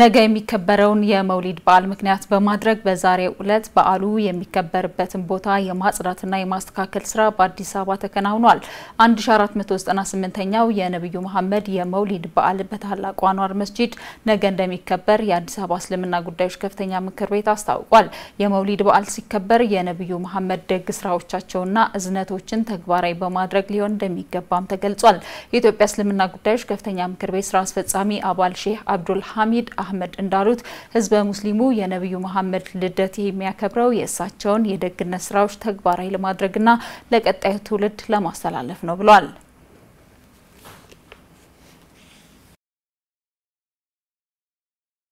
ነገ የሚከበረውን የመውሊድ በዓል ምክንያት በማድረግ በዛሬው ዕለት በዓሉ የሚከበርበትን ቦታ የማጽዳትና የማስተካከል ስራ በአዲስ አበባ ተከናውኗል። 1498ኛው የነቢዩ መሐመድ የመውሊድ በዓል በታላቁ አንዋር መስጂድ ነገ እንደሚከበር የአዲስ አበባ እስልምና ጉዳዮች ከፍተኛ ምክር ቤት አስታውቋል። የመውሊድ በዓል ሲከበር የነቢዩ መሐመድ ደግ ስራዎቻቸውና እዝነቶችን ተግባራዊ በማድረግ ሊሆን እንደሚገባም ተገልጿል። የኢትዮጵያ እስልምና ጉዳዮች ከፍተኛ ምክር ቤት ስራ አስፈጻሚ አባል ሼህ አብዱል ሐሚድ አህመድ እንዳሉት ህዝበ ሙስሊሙ የነቢዩ መሐመድ ልደት የሚያከብረው የእሳቸውን የደግነት ስራዎች ተግባራዊ ለማድረግና ለቀጣዩ ትውልድ ለማስተላለፍ ነው ብሏል።